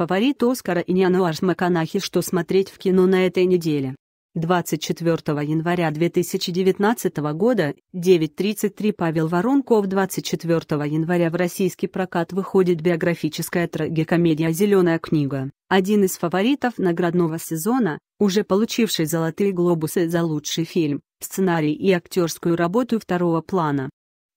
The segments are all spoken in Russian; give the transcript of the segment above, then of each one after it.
Фаворит Оскара и Ниануарш Маканахи «Что смотреть в кино на этой неделе». 24 января 2019 года, 9.33 Павел Воронков 24 января в российский прокат выходит биографическая трагикомедия «Зеленая книга», один из фаворитов наградного сезона, уже получивший «Золотые глобусы» за лучший фильм, сценарий и актерскую работу второго плана.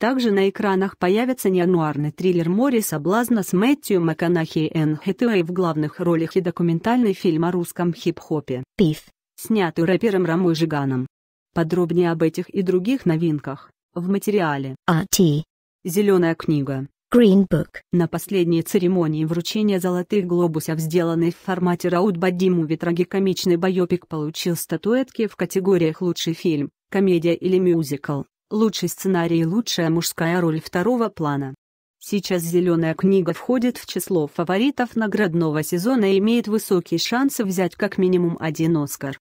Также на экранах появятся неануарный триллер «Море соблазна» с Мэтью МакКонахи и Энн Хэтэуэй в главных ролях и документальный фильм о русском хип-хопе «Пиф», снятый рэпером Рамой Жиганом. Подробнее об этих и других новинках в материале «А.Т. Зеленая книга». Green Book. На последней церемонии вручения «Золотых глобусов», сделанной в формате Раут Бадиму комичный боепик получил статуэтки в категориях «Лучший фильм», «Комедия» или «Мюзикл». Лучший сценарий и лучшая мужская роль второго плана. Сейчас «Зеленая книга» входит в число фаворитов наградного сезона и имеет высокие шансы взять как минимум один «Оскар».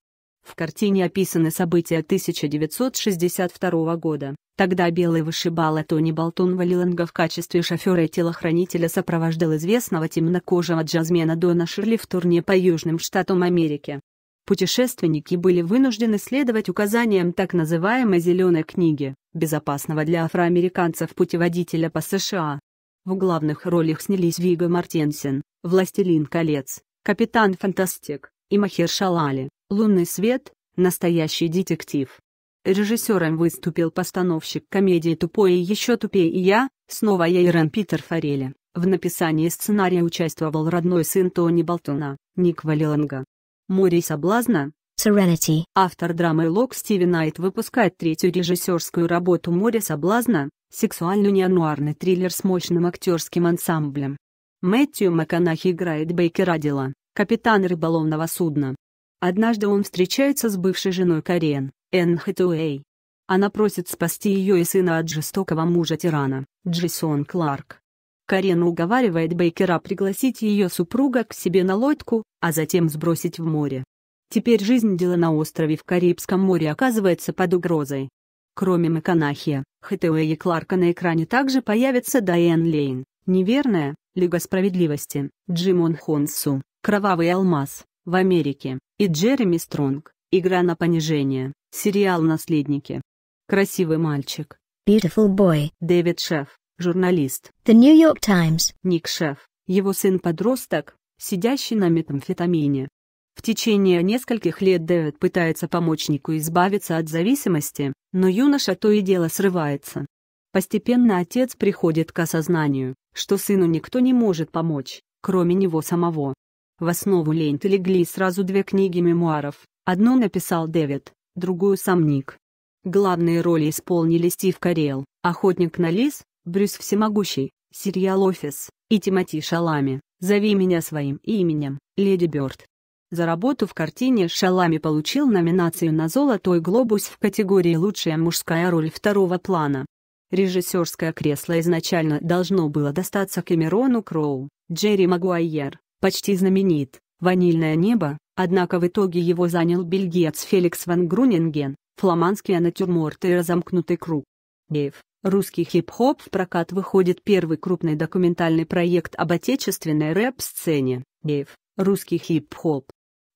В картине описаны события 1962 года. Тогда белый вышибала Тони Болтун Валиленга в качестве шофера и телохранителя сопровождал известного темнокожего джазмена Дона Ширли в турне по южным штатам Америки. Путешественники были вынуждены следовать указаниям так называемой «зеленой книги» безопасного для афроамериканцев путеводителя по США. В главных ролях снялись Вига Мартенсен, Властелин колец, Капитан Фантастик и Махер Шалали, Лунный свет, настоящий детектив. Режиссером выступил постановщик комедии «Тупой и еще тупее и я», снова Яйрон Питер Форели. В написании сценария участвовал родной сын Тони Болтона, Ник Валианга. «Море соблазна» Serenity. Автор драмы Лок Стивен Найт выпускает третью режиссерскую работу «Море сексуальный сексуально-неануарный триллер с мощным актерским ансамблем. Мэттью МакКонахи играет Бейкера Дила, капитан рыболовного судна. Однажды он встречается с бывшей женой Карен, Энн Хэтуэй. Она просит спасти ее и сына от жестокого мужа-тирана, Джейсон Кларк. Карен уговаривает Бейкера пригласить ее супруга к себе на лодку, а затем сбросить в море. Теперь жизнь дела на острове в Карибском море оказывается под угрозой. Кроме Маканахия, Хэтэуэ и Кларка на экране также появятся Дайан Лейн, Неверная, Лига Справедливости, Джимон Хонсу, Кровавый Алмаз, в Америке, и Джереми Стронг, Игра на понижение, сериал «Наследники». Красивый мальчик. Beautiful boy. Дэвид Шеф, журналист. The New York Times. Ник Шеф, его сын-подросток, сидящий на метамфетамине. В течение нескольких лет Дэвид пытается помощнику избавиться от зависимости, но юноша то и дело срывается. Постепенно отец приходит к осознанию, что сыну никто не может помочь, кроме него самого. В основу ленты легли сразу две книги мемуаров, одну написал Дэвид, другую сам Ник. Главные роли исполнили Стив Карел, «Охотник на лис», «Брюс всемогущий», сериал «Офис» и Тимати Шалами «Зови меня своим именем», «Леди Бёрд». За работу в картине Шалами получил номинацию на «Золотой глобус» в категории «Лучшая мужская роль второго плана». Режиссерское кресло изначально должно было достаться Кэмерону Кроу, Джерри Магуайер, почти знаменит, «Ванильное небо», однако в итоге его занял бельгиец Феликс ван Грунинген, фламандский анатюрморт и разомкнутый круг. Геев, русский хип-хоп в прокат выходит первый крупный документальный проект об отечественной рэп-сцене. Геев, русский хип-хоп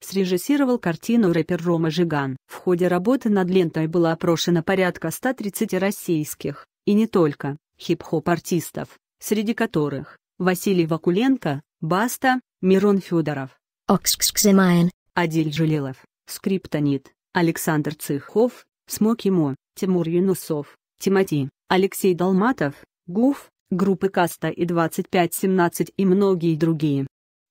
срежиссировал картину рэпер Рома Жиган. В ходе работы над лентой было опрошено порядка 130 российских, и не только, хип-хоп-артистов, среди которых Василий Вакуленко, Баста, Мирон Федоров, Оксксемайн, Адиль Жилилов, Скриптонит, Александр Цыхов, Смоки Мо, Тимур Юнусов, Тимати, Алексей Долматов, Гуф, группы Каста и 2517 и многие другие.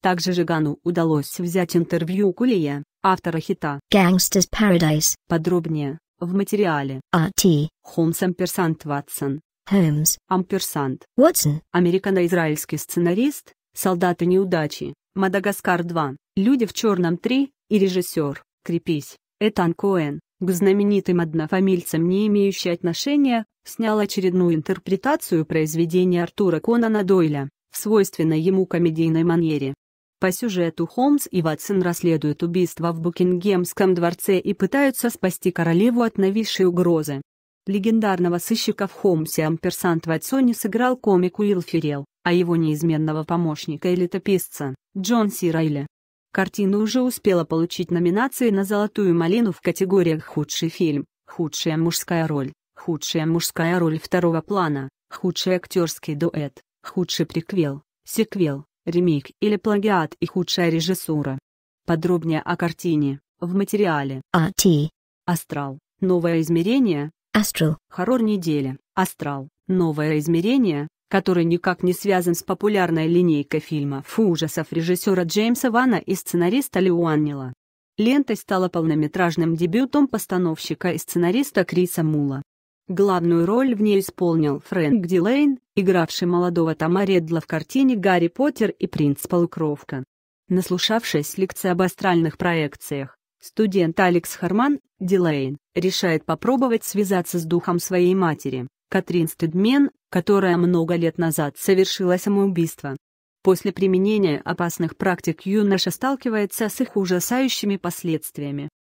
Также Жигану удалось взять интервью у Кулия, автора хита «Gangster's Paradise». Подробнее, в материале «RT» Холмс Амперсант Ватсон. Холмс Амперсант Ватсон. Американо-израильский сценарист, «Солдаты неудачи», «Мадагаскар 2», «Люди в черном 3» и режиссер «Крепись» Этан Коэн, к знаменитым однофамильцам не имеющий отношения, снял очередную интерпретацию произведения Артура Конана Дойля в свойственной ему комедийной манере. По сюжету Холмс и Ватсон расследуют убийство в Букингемском дворце и пытаются спасти королеву от нависшей угрозы. Легендарного сыщика в Холмсе амперсант Ватсони сыграл комик Уилл Феррелл, а его неизменного помощника и летописца – Джон Си Райли. Картина уже успела получить номинации на «Золотую малину» в категориях «Худший фильм», «Худшая мужская роль», «Худшая мужская роль второго плана», «Худший актерский дуэт», «Худший приквел», «Секвел», ремейк или плагиат и худшая режиссура. Подробнее о картине в материале RT. А Астрал. Новое измерение. Астрал. Хоррор недели. Астрал. Новое измерение, который никак не связан с популярной линейкой фильмов ужасов режиссера Джеймса Вана и сценариста Лиуаннила. Лента стала полнометражным дебютом постановщика и сценариста Криса Мула. Главную роль в ней исполнил Фрэнк Дилейн, игравший молодого Тома Редла в картине «Гарри Поттер и принц Полукровка». Наслушавшись лекции об астральных проекциях, студент Алекс Харман, Дилейн, решает попробовать связаться с духом своей матери, Катрин Стедмен, которая много лет назад совершила самоубийство. После применения опасных практик юноша сталкивается с их ужасающими последствиями.